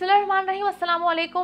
बिस्मिल्लाम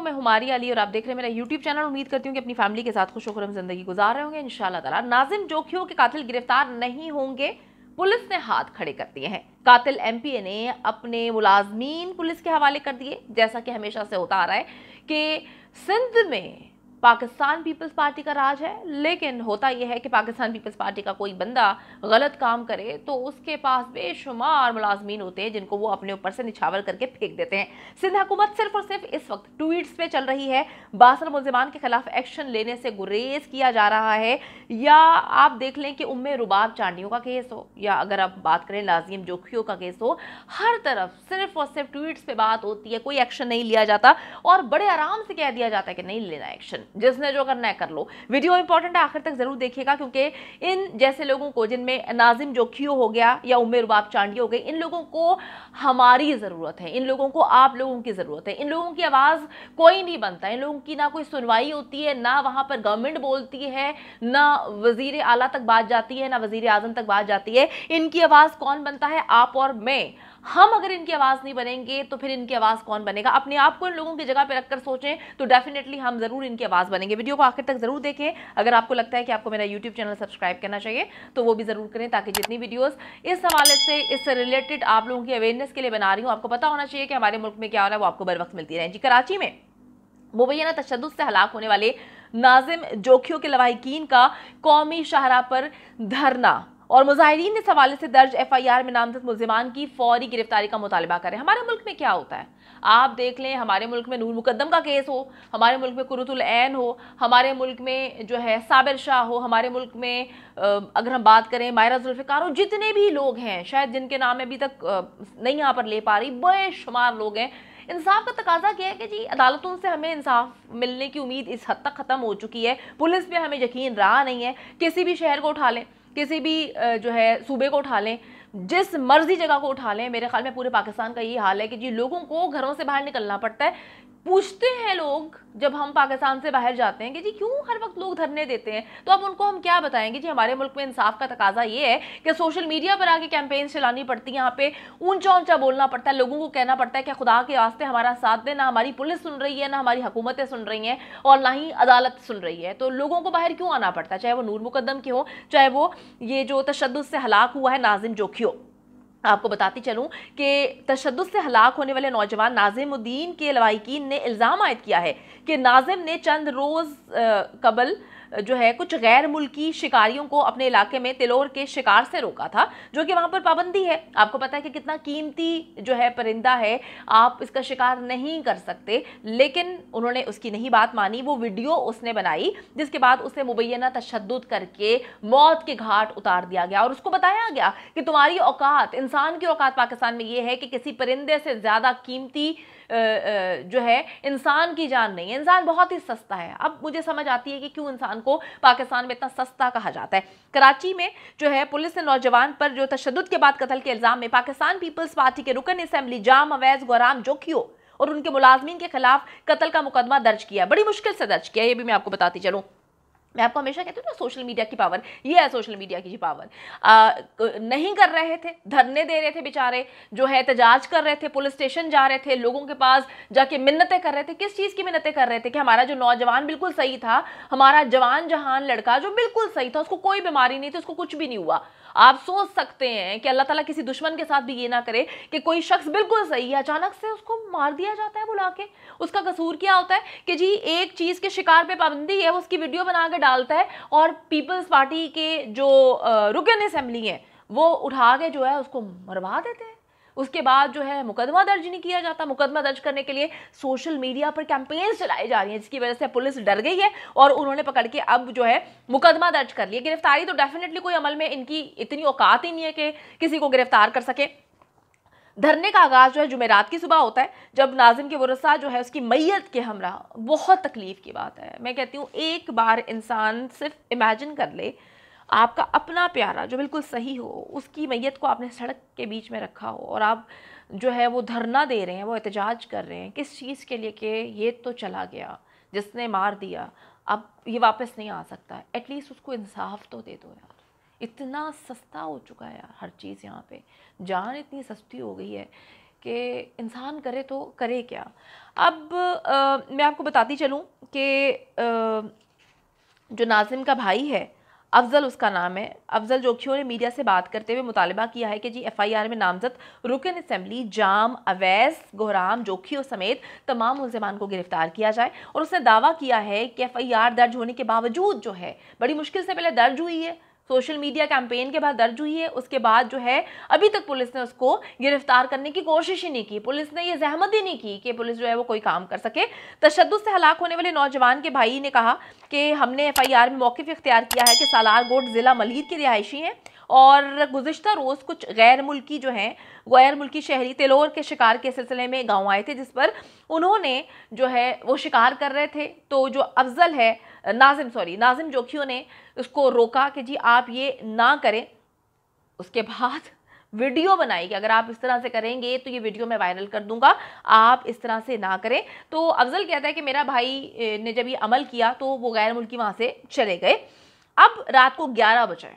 मैं हमारी अली और आप देख रहे हैं मेरा यूट्यूब चैनल उम्मीद करती हूँ कि अपनी फैमिली के साथ खुश होकर हम जिंदगी गुजार रहे होंगे इन ताला नाजिम जोखियों के कातिल गिरफ्तार नहीं होंगे पुलिस ने हाथ खड़े कर दिए हैं कातिल ए ने अपने मुलाजमीन पुलिस के हवाले कर दिए जैसा कि हमेशा से होता आ रहा है कि सिंध में पाकिस्तान पीपल्स पार्टी का राज है लेकिन होता यह है कि पाकिस्तान पीपल्स पार्टी का कोई बंदा गलत काम करे तो उसके पास बेशुमार मुलाजमीन होते हैं जिनको वो अपने ऊपर से निछावर करके फेंक देते हैं सिंध हुकूमत सिर्फ और सिर्फ इस वक्त ट्वीट्स पे चल रही है बासर मुलजमान के खिलाफ एक्शन लेने से गुरेज किया जा रहा है या आप देख लें कि उम्मे रुबाब चांडियों का केस हो या अगर आप बात करें लाजिम जोखियों का केस हो हर तरफ सिर्फ और सिर्फ ट्वीट्स पे बात होती है कोई एक्शन नहीं लिया जाता और बड़े आराम से कह दिया जाता है कि नहीं लेना एक्शन जिसने जो करना है कर लो वीडियो इंपॉर्टेंट है आखिर तक जरूर देखिएगा क्योंकि इन जैसे लोगों को जिनमें नाजिम जोखियो हो गया या उमेर बाप चांडी हो गई इन लोगों को हमारी ज़रूरत है इन लोगों को आप लोगों की ज़रूरत है इन लोगों की आवाज़ कोई नहीं बनता इन लोगों की ना कोई सुनवाई होती है ना वहाँ पर गवर्नमेंट बोलती है ना वजीर अला तक बात जाती है ना वजीर अजम तक बात जाती है इनकी आवाज़ कौन बनता है आप और मैं हम अगर इनकी आवाज़ नहीं बनेंगे तो फिर इनकी आवाज़ कौन बनेगा अपने आप को इन लोगों की जगह पर रखकर सोचें तो डेफिनेटली हम ज़रूर इनकी आवाज़ बनेंगे वीडियो को आखिर तक ज़रूर देखें अगर आपको लगता है कि आपको मेरा यूट्यूब चैनल सब्सक्राइब करना चाहिए तो वो भी ज़रूर करें ताकि जितनी वीडियोज़ इस हवाले से इससे रिलेटेड आप लोगों की अवेयरनेस के लिए बना रही हूँ आपको पता होना चाहिए कि हमारे मुल्क में क्या हो रहा है वो आपको बर वक्त मिलती रहे जी कराची में मुबैना तशद से हलाक होने वाले नाजिम जोखियों के लवाहिकीन का कौमी शाहरा पर धरना और मुजाहरीन इस हवाले से दर्ज एफ आई आर में नामजद मुलजमान की फौरी गिरफ्तारी का मुतालबा करें हमारे मुल्क में क्या होता है आप देख लें हमारे मुल्क में नूर मुकदम का केस हो हमारे मुल्क में कुरुतुलैन हो हमारे मुल्क में जो है साबिर शाह हो हमारे मुल्क में अगर हम बात करें मायरा जुल्फ़िकार हो जितने भी लोग हैं शायद जिनके नाम अभी तक नहीं यहाँ पर ले पा रही बेशुमार लोग हैं इंसाफ का तकाजा क्या है कि जी अदालतों से हमें इंसाफ मिलने की उम्मीद इस हद तक ख़त्म हो चुकी है पुलिस पर हमें यकीन रहा नहीं है किसी भी शहर को उठा लें किसी भी जो है सूबे को उठा लें जिस मर्जी जगह को उठा लें मेरे ख्याल में पूरे पाकिस्तान का यही हाल है कि जी लोगों को घरों से बाहर निकलना पड़ता है पूछते हैं लोग जब हम पाकिस्तान से बाहर जाते हैं कि जी क्यों हर वक्त लोग धरने देते हैं तो अब उनको हम क्या बताएंगे जी हमारे मुल्क में इंसाफ का तकाजा ये है कि सोशल मीडिया पर आके कैंपेन चलानी पड़ती है यहाँ पे ऊंचा ऊंचा बोलना पड़ता है लोगों को कहना पड़ता है कि खुदा के वास्ते हमारा साथ दे ना हमारी पुलिस सुन रही है ना हमारी हुकूमतें सुन रही हैं और ना ही अदालत सुन रही है तो लोगों को बाहर क्यों आना पड़ता है चाहे वो नूर मुकदम के हो चाहे वो ये जो तशद से हलाक हुआ है नाजिम जोखी हो आपको बताती चलूं कि तशद से हलाक होने वाले नौजवान नाजिमुद्दीन के लवाकिन ने इल्ज़ाम आयद किया है कि नाजिम ने चंद रोज़ कबल जो है कुछ गैर मुल्की शिकारियों को अपने इलाके में तिलोर के शिकार से रोका था जो कि वहाँ पर पाबंदी है आपको पता है कि कितना कीमती जो है परिंदा है आप इसका शिकार नहीं कर सकते लेकिन उन्होंने उसकी नहीं बात मानी वो वीडियो उसने बनाई जिसके बाद उसे मुबैना तशद करके मौत के घाट उतार दिया गया और उसको बताया गया कि तुम्हारी औकात इंसान की औकात पाकिस्तान में ये है कि किसी परिंदे से ज़्यादा कीमती जो है इंसान की जान नहीं है इंसान बहुत ही सस्ता है अब मुझे समझ आती है कि क्यों इंसान को पाकिस्तान में इतना सस्ता कहा जाता है कराची में जो है पुलिस ने नौजवान पर जो तशद के बाद कतल के इल्ज़ाम में पाकिस्तान पीपल्स पार्टी के रुकन असम्बली जाम अवैज गोराम जोखियो और उनके मुलाजमीन के खिलाफ कत्ल का मुकदमा दर्ज किया बड़ी मुश्किल से दर्ज किया ये भी मैं आपको बताती चलूँ मैं आपको हमेशा कहती हूँ ना सोशल मीडिया की पावर ये है सोशल मीडिया की पावर आ, नहीं कर रहे थे धरने दे रहे थे बेचारे जो है एहतजाज कर रहे थे पुलिस स्टेशन जा रहे थे लोगों के पास जाके मिन्नतें कर रहे थे किस चीज़ की मिन्नतें कर रहे थे कि हमारा जो नौजवान बिल्कुल सही था हमारा जवान जहान लड़का जो बिल्कुल सही था उसको कोई बीमारी नहीं थी उसको कुछ भी नहीं हुआ आप सोच सकते हैं कि अल्लाह ताला किसी दुश्मन के साथ भी ये ना करे कि कोई शख्स बिल्कुल सही है अचानक से उसको मार दिया जाता है बुला के उसका कसूर क्या होता है कि जी एक चीज़ के शिकार पे पाबंदी है उसकी वीडियो बना कर डालता है और पीपल्स पार्टी के जो रुकन असम्बली है वो उठा के जो है उसको मरवा देते हैं उसके बाद जो है मुकदमा दर्ज नहीं किया जाता मुकदमा दर्ज करने के लिए सोशल मीडिया पर कैंपेन्स चलाई जा रही हैं जिसकी वजह से पुलिस डर गई है और उन्होंने पकड़ के अब जो है मुकदमा दर्ज कर लिया गिरफ्तारी तो डेफिनेटली कोई अमल में इनकी इतनी औकात ही नहीं है कि किसी को गिरफ्तार कर सके धरने का आगाज़ जो है जुमेरात की सुबह होता है जब नाजिम के वसा जो है उसकी मैयत के हमरा बहुत तकलीफ़ की बात है मैं कहती हूँ एक बार इंसान सिर्फ इमेजिन कर ले आपका अपना प्यारा जो बिल्कुल सही हो उसकी मैयत को आपने सड़क के बीच में रखा हो और आप जो है वो धरना दे रहे हैं वो एहतजाज कर रहे हैं किस चीज़ के लिए कि ये तो चला गया जिसने मार दिया अब ये वापस नहीं आ सकता एटलीस्ट उसको इंसाफ तो दे दो यार इतना सस्ता हो चुका है हर चीज़ यहाँ पे जान इतनी सस्ती हो गई है कि इंसान करे तो करे क्या अब आ, मैं आपको बताती चलूँ कि जो नाजिम का भाई है अफजल उसका नाम है अफजल जोखियों ने मीडिया से बात करते हुए मुतालबा किया है कि जी एफआईआर में नामजद रुकन असम्बली जाम अवैस गोहराम जोखियों समेत तमाम मुलजमान को गिरफ्तार किया जाए और उसने दावा किया है कि एफआईआर दर्ज होने के बावजूद जो है बड़ी मुश्किल से पहले दर्ज हुई है सोशल मीडिया कैंपेन के बाद दर्ज हुई है उसके बाद जो है अभी तक पुलिस ने उसको गिरफ्तार करने की कोशिश ही नहीं की पुलिस ने यह जहमत ही नहीं की कि पुलिस जो है वो कोई काम कर सके तशद से हलाक होने वाले नौजवान के भाई ने कहा कि हमने एफ में मौकफ इख्तियार किया है कि सालारगोट ज़िला मलिर के रिहायशी हैं और गुजशत रोज़ कुछ गैर मुल्की जो हैं गैर मुल्की शहरी तिलोर के शिकार के सिलसिले में गाँव आए थे जिस पर उन्होंने जो है वो शिकार कर रहे थे तो जो अफजल है नाजिम सॉरी नाजिम जोखियों ने उसको रोका कि जी आप ये ना करें उसके बाद वीडियो बनाई कि अगर आप इस तरह से करेंगे तो ये वीडियो मैं वायरल कर दूंगा आप इस तरह से ना करें तो अफजल कहता है कि मेरा भाई ने जब ये अमल किया तो वो गैर मुल्की वहाँ से चले गए अब रात को ग्यारह बजे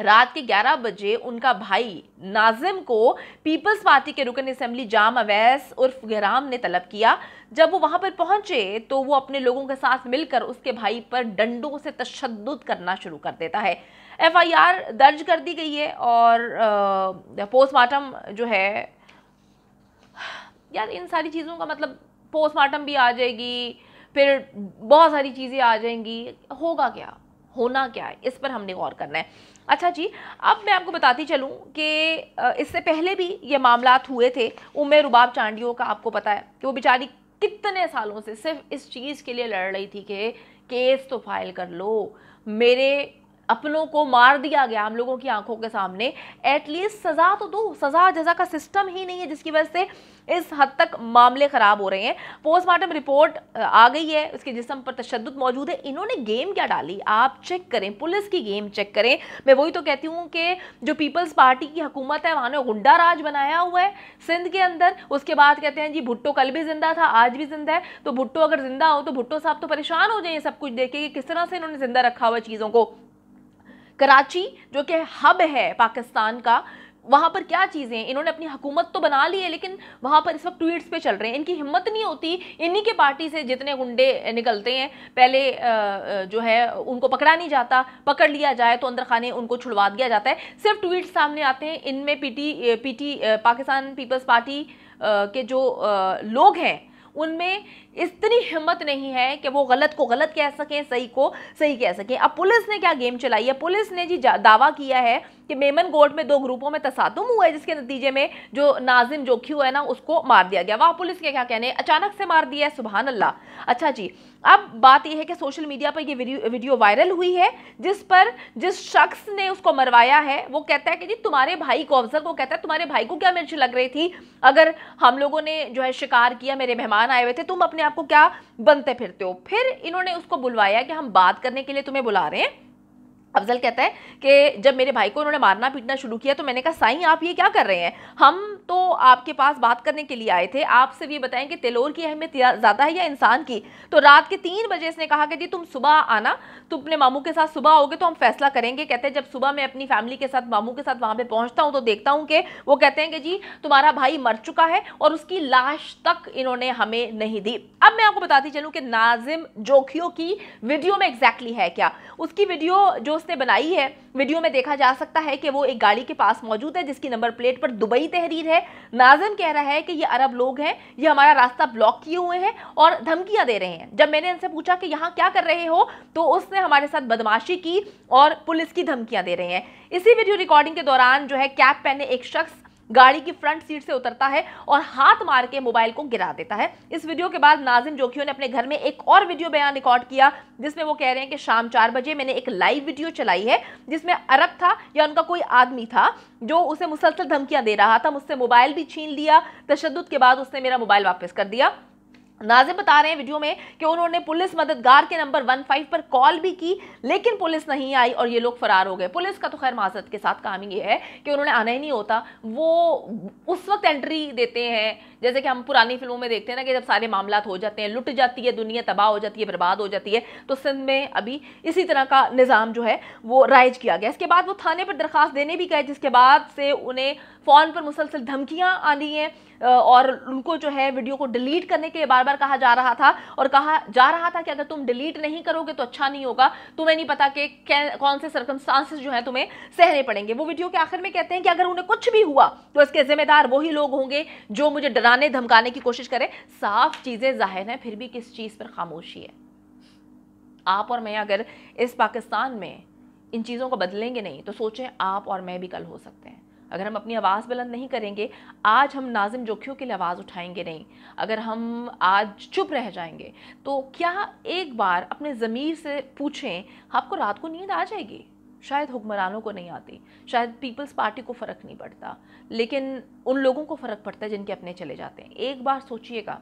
रात के 11 बजे उनका भाई नाजिम को पीपल्स पार्टी के रुकन असम्बली जाम अवैस उर्फ गराम ने तलब किया जब वो वहाँ पर पहुँचे तो वो अपने लोगों के साथ मिलकर उसके भाई पर डंडों से तशद करना शुरू कर देता है एफआईआर दर्ज कर दी गई है और पोस्टमार्टम जो है यार इन सारी चीज़ों का मतलब पोस्टमार्टम भी आ जाएगी फिर बहुत सारी चीज़ें आ जाएंगी होगा क्या होना क्या है इस पर हमने गौर करना है अच्छा जी अब मैं आपको बताती चलूँ कि इससे पहले भी ये मामला हुए थे उमेर रुबाब चांडियों का आपको पता है कि वो बेचारी कितने सालों से सिर्फ इस चीज़ के लिए लड़ रही थी कि केस तो फाइल कर लो मेरे अपनों को मार दिया गया हम लोगों की आंखों के सामने एटलीस्ट सज़ा तो दो सज़ा जजा का सिस्टम ही नहीं है जिसकी वजह से इस हद तक मामले ख़राब हो रहे हैं पोस्टमार्टम रिपोर्ट आ गई है उसके जिसम पर तशद मौजूद है इन्होंने गेम क्या डाली आप चेक करें पुलिस की गेम चेक करें मैं वही तो कहती हूँ कि जो पीपल्स पार्टी की हुकूमत है वहाँ ने गुंडा राज बनाया हुआ है सिंध के अंदर उसके बाद कहते हैं जी भुट्टो कल भी जिंदा था आज भी जिंदा है तो भुट्टो अगर जिंदा हो तो भुट्टो साहब तो परेशान हो जाए सब कुछ देखे कि किस तरह से इन्होंने जिंदा रखा हुआ चीज़ों को कराची जो कि हब है पाकिस्तान का वहाँ पर क्या चीज़ें इन्होंने अपनी हुकूमत तो बना ली है लेकिन वहाँ पर इस वक्त ट्वीट्स पे चल रहे हैं इनकी हिम्मत नहीं होती इन्हीं के पार्टी से जितने गुंडे निकलते हैं पहले जो है उनको पकड़ा नहीं जाता पकड़ लिया जाए तो अंदर खाने उनको छुड़वा दिया जाता है सिर्फ ट्वीट सामने आते हैं इनमें पी टी पाकिस्तान पीपल्स पार्टी के जो लोग हैं उनमें इतनी हिम्मत नहीं है कि वो गलत को गलत कह सकें सही को सही कह सकें अब पुलिस ने क्या गेम चलाई है पुलिस ने जी दावा किया है कि मेमन गोट में दो ग्रुपों में तसातुम हुआ है जिसके नतीजे में जो नाजिम जोखी हुआ है ना उसको मार दिया गया वहाँ पुलिस के क्या कहने अचानक से मार दिया है सुबहान अल्लाह अच्छा जी अब बात यह है कि सोशल मीडिया पर ये वीडियो वायरल हुई है जिस पर जिस शख्स ने उसको मरवाया है वो कहता है कि जी तुम्हारे भाई को अफजल को कहता है तुम्हारे भाई को क्या मिर्च लग रही थी अगर हम लोगों ने जो है शिकार किया मेरे मेहमान आए हुए थे तुम अपने आप को क्या बनते फिरते हो फिर इन्होंने उसको बुलवाया कि हम बात करने के लिए तुम्हें बुला रहे हैं अफजल कहता है कि जब मेरे भाई को उन्होंने मारना पीटना शुरू किया तो मैंने कहा साईं आप ये क्या कर रहे हैं हम तो आपके पास बात करने के लिए आए थे आपसे ये बताएं कि तिलोर की अहमियत ज़्यादा है या इंसान की तो रात के तीन बजे इसने कहा कि जी तुम सुबह आना तुम अपने मामू के साथ सुबह आओगे तो हम फैसला करेंगे कहते हैं जब सुबह मैं अपनी फैमिली के साथ मामू के साथ वहाँ पर पहुँचता हूँ तो देखता हूँ कि वो कहते हैं कि जी तुम्हारा भाई मर चुका है और उसकी लाश तक इन्होंने हमें नहीं दी अब मैं आपको बताती चलूँ कि नाजिम जोखियों की वीडियो में एग्जैक्टली है क्या उसकी वीडियो जो उसने बनाई है वीडियो में देखा जा सकता है कि वो एक गाड़ी के पास मौजूद है जिसकी नंबर प्लेट पर दुबई तहरीर है नाजम कह रहा है कि ये अरब लोग हैं ये हमारा रास्ता ब्लॉक किए हुए हैं और धमकियां दे रहे हैं जब मैंने इनसे पूछा कि यहाँ क्या कर रहे हो तो उसने हमारे साथ बदमाशी की और पुलिस की धमकियां दे रहे हैं इसी वीडियो रिकॉर्डिंग के दौरान जो है कैब पहने एक शख्स गाड़ी की फ्रंट सीट से उतरता है और हाथ मार के मोबाइल को गिरा देता है इस वीडियो के बाद नाजिम जोखियों ने अपने घर में एक और वीडियो बयान रिकॉर्ड किया जिसमें वो कह रहे हैं कि शाम चार बजे मैंने एक लाइव वीडियो चलाई है जिसमें अरब था या उनका कोई आदमी था जो उसे मुसलसल धमकियां दे रहा था मुझसे मोबाइल भी छीन लिया तशद के बाद उसने मेरा मोबाइल वापस कर दिया नाजिम बता रहे हैं वीडियो में कि उन्होंने पुलिस मददगार के नंबर वन फाइव पर कॉल भी की लेकिन पुलिस नहीं आई और ये लोग फरार हो गए पुलिस का तो खैर माजरत के साथ काम ही है कि उन्होंने आना ही नहीं होता वो उस वक्त एंट्री देते हैं जैसे कि हम पुरानी फिल्मों में देखते हैं ना कि जब सारे मामला हो जाते हैं लुट जाती है दुनिया तबाह हो जाती है बर्बाद हो जाती है तो सिंध में अभी इसी तरह का निज़ाम जो है वो राइज किया गया इसके बाद वो थाने पर दरख्वास्त देने भी गए जिसके बाद से उन्हें फ़ोन पर मुसलसल धमकियाँ आ रही हैं और उनको जो है वीडियो को डिलीट करने के लिए बार बार कहा जा रहा था और कहा जा रहा था कि अगर तुम डिलीट नहीं करोगे तो अच्छा नहीं होगा तुम्हें नहीं पता कि कौन से सरकमस्टांसेस जो हैं तुम्हें सहने पड़ेंगे वो वीडियो के आखिर में कहते हैं कि अगर उन्हें कुछ भी हुआ तो इसके जिम्मेदार वही लोग होंगे जो मुझे डरा डराने धमकाने की कोशिश करें साफ चीज़ें जाहिर हैं फिर भी किस चीज़ पर खामोशी है आप और मैं अगर इस पाकिस्तान में इन चीज़ों को बदलेंगे नहीं तो सोचें आप और मैं भी कल हो सकते हैं अगर हम अपनी आवाज़ बुलंद नहीं करेंगे आज हम नाजिम जोखियों के लिए आवाज़ उठाएंगे नहीं अगर हम आज चुप रह जाएंगे तो क्या एक बार अपने ज़मीर से पूछें आपको रात को नींद आ जाएगी शायद हुक्मरानों को नहीं आती शायद पीपल्स पार्टी को फ़र्क नहीं पड़ता लेकिन उन लोगों को फ़र्क पड़ता है जिनके अपने चले जाते हैं एक बार सोचिएगा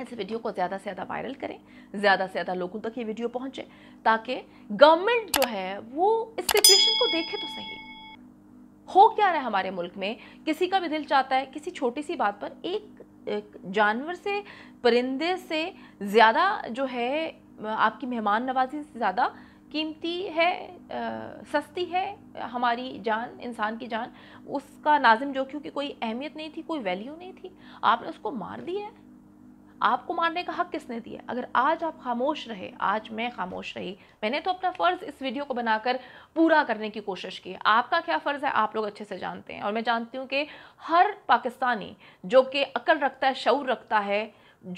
इस वीडियो को ज़्यादा से ज़्यादा वायरल करें ज़्यादा से ज़्यादा लोगों तक ये वीडियो पहुँचे ताकि गवर्नमेंट जो है वो इस सिचुएशन को देखे तो सही हो क्या रहा है हमारे मुल्क में किसी का भी दिल चाहता है किसी छोटी सी बात पर एक, एक जानवर से परिंदे से ज़्यादा जो है आपकी मेहमान नवाजी से ज़्यादा कीमती है आ, सस्ती है हमारी जान इंसान की जान उसका नाजिम जो क्योंकि कोई अहमियत नहीं थी कोई वैल्यू नहीं थी आपने उसको मार दिया है आपको मारने का हक किसने दिया अगर आज आप खामोश रहे आज मैं खामोश रही मैंने तो अपना फ़र्ज़ इस वीडियो को बनाकर पूरा करने की कोशिश की आपका क्या फ़र्ज़ है आप लोग अच्छे से जानते हैं और मैं जानती हूँ कि हर पाकिस्तानी जो कि अकल रखता है शौर रखता है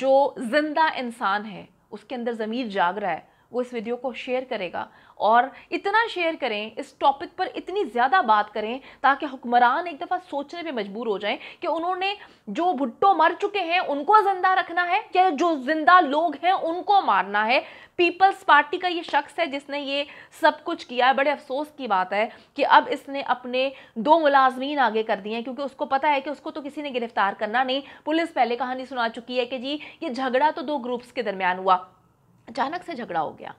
जो ज़िंदा इंसान है उसके अंदर ज़मीर जाग रहा है वो इस वीडियो को शेयर करेगा और इतना शेयर करें इस टॉपिक पर इतनी ज़्यादा बात करें ताकि हुक्मरान एक दफ़ा सोचने पे मजबूर हो जाएं कि उन्होंने जो भुट्टो मर चुके हैं उनको ज़िंदा रखना है या जो ज़िंदा लोग हैं उनको मारना है पीपल्स पार्टी का ये शख्स है जिसने ये सब कुछ किया है बड़े अफसोस की बात है कि अब इसने अपने दो मुलाजमीन आगे कर दिए हैं क्योंकि उसको पता है कि उसको तो किसी ने गिरफ्तार करना नहीं पुलिस पहले कहानी सुना चुकी है कि जी ये झगड़ा तो दो ग्रुप्स के दरमियान हुआ अचानक से झगड़ा हो गया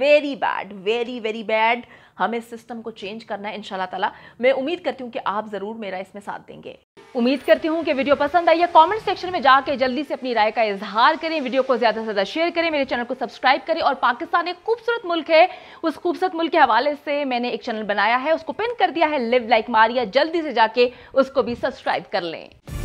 very bad very very bad हमें सिस्टम को चेंज करना है इनशाला ताला मैं उम्मीद करती हूँ कि आप ज़रूर मेरा इसमें साथ देंगे उम्मीद करती हूँ कि वीडियो पसंद आई है कमेंट सेक्शन में जाकर जल्दी से अपनी राय का इजहार करें वीडियो को ज़्यादा से ज़्यादा शेयर करें मेरे चैनल को सब्सक्राइब करें और पाकिस्तान एक खूबसूरत मुल्क है उस खूबसूरत मुल्क के हवाले से मैंने एक चैनल बनाया है उसको पिन कर दिया है लिव लाइक मारिया जल्दी से जाके उसको भी सब्सक्राइब कर लें